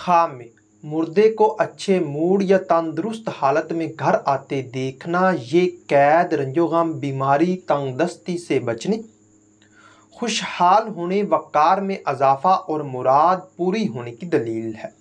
खाम में मुर्दे को अच्छे मूड या तंदुरुस्त हालत में घर आते देखना ये कैद रंजोगम बीमारी तंगदस्ती से बचने खुशहाल होने वक़ार में अजाफा और मुराद पूरी होने की दलील है